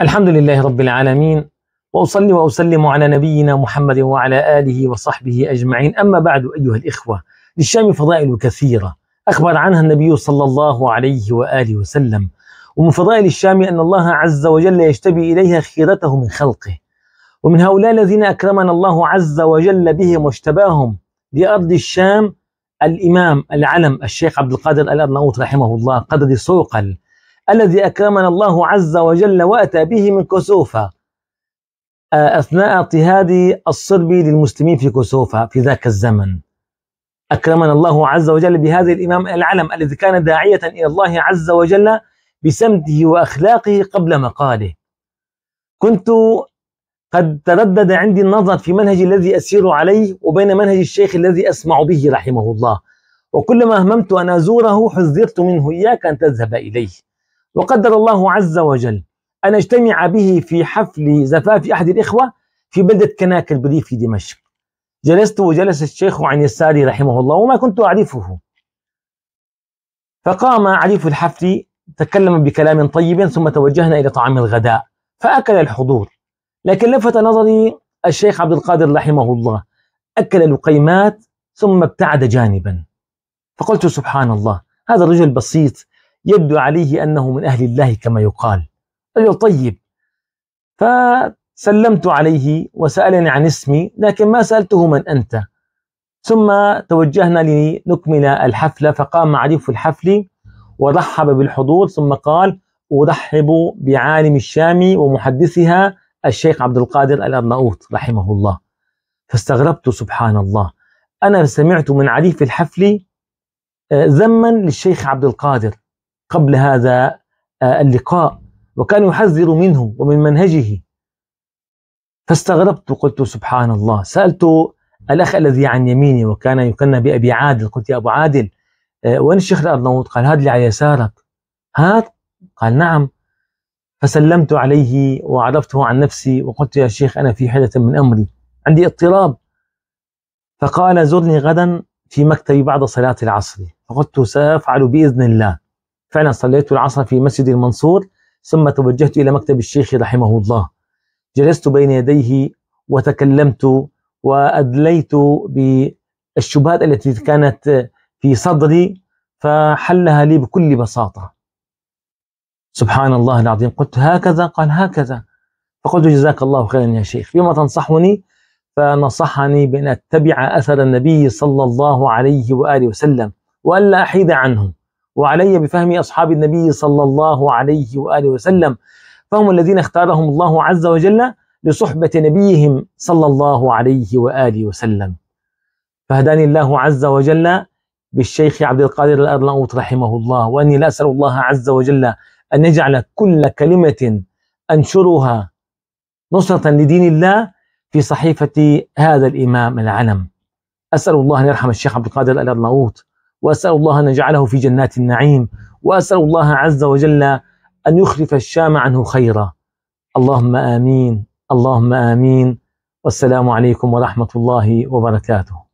الحمد لله رب العالمين واصلي واسلم على نبينا محمد وعلى اله وصحبه اجمعين اما بعد ايها الاخوه للشام فضائل كثيره اخبر عنها النبي صلى الله عليه واله وسلم ومن فضائل الشام ان الله عز وجل يجتبي اليها خيرته من خلقه ومن هؤلاء الذين اكرمنا الله عز وجل بهم واشتباهم لارض الشام الامام العلم الشيخ عبد القادر الارناؤوط رحمه الله قدر صوقل الذي أكرمنا الله عز وجل وأتى به من كسوفا آه، أثناء اضطهاد الصربي للمسلمين في كسوفا في ذاك الزمن أكرمنا الله عز وجل بهذا الإمام العلم الذي كان داعية إلى الله عز وجل بسمته وأخلاقه قبل مقاله كنت قد تردد عندي النظر في منهج الذي أسير عليه وبين منهج الشيخ الذي أسمع به رحمه الله وكلما هممت أن أزوره حذرت منه إياك أن تذهب إليه وقدر الله عز وجل أن أجتمع به في حفل زفاف أحد الإخوة في بلدة كناك البريف في دمشق جلست وجلس الشيخ عن يساري رحمه الله وما كنت أعرفه فقام عريف الحفل تكلم بكلام طيب ثم توجهنا إلى طعام الغداء فأكل الحضور لكن لفت نظري الشيخ عبد القادر رحمه الله أكل لقيمات ثم ابتعد جانبا فقلت سبحان الله هذا الرجل بسيط يبدو عليه أنه من أهل الله كما يقال رجل طيب فسلمت عليه وسألني عن اسمي لكن ما سألته من أنت ثم توجهنا لنكمل الحفلة فقام عريف الحفل ورحب بالحضور ثم قال أرحب بعالم الشام ومحدثها الشيخ عبد القادر الأرناؤوط رحمه الله فاستغربت سبحان الله أنا سمعت من عريف الحفل آه، ذما للشيخ عبد القادر قبل هذا آه، اللقاء وكان يحذر منه ومن منهجه فاستغربت قلت سبحان الله سألت الأخ الذي عن يميني وكان يكنى بأبي عادل قلت يا أبو عادل آه، وين الشيخ الأرنوط قال هذا اللي على يسارك هات قال نعم فسلمت عليه وعرفته عن نفسي وقلت يا شيخ أنا في حدة من أمري عندي اضطراب فقال زرني غدا في مكتبي بعد صلاة العصر فقلت سأفعل بإذن الله فعلا صليت العصر في مسجد المنصور ثم توجهت إلى مكتب الشيخ رحمه الله جلست بين يديه وتكلمت وأدليت بالشبهات التي كانت في صدري فحلها لي بكل بساطة سبحان الله العظيم قلت هكذا قال هكذا فقلت جزاك الله خيرا يا شيخ فيما تنصحني فنصحني بأن أتبع أثر النبي صلى الله عليه وآله وسلم وألا أحيد عنه وعلي بفهم أصحاب النبي صلى الله عليه وآله وسلم فهم الذين اختارهم الله عز وجل لصحبة نبيهم صلى الله عليه وآله وسلم فهداني الله عز وجل بالشيخ عبد القادر الأرلاوط رحمه الله وأني لا أسأل الله عز وجل أن يجعل كل كلمة أنشرها نصرة لدين الله في صحيفة هذا الإمام العلم أسأل الله أن يرحم الشيخ عبد القادر الأرلاوط وأسأل الله أن يجعله في جنات النعيم وأسأل الله عز وجل أن يخلف الشام عنه خيرا اللهم آمين اللهم آمين والسلام عليكم ورحمة الله وبركاته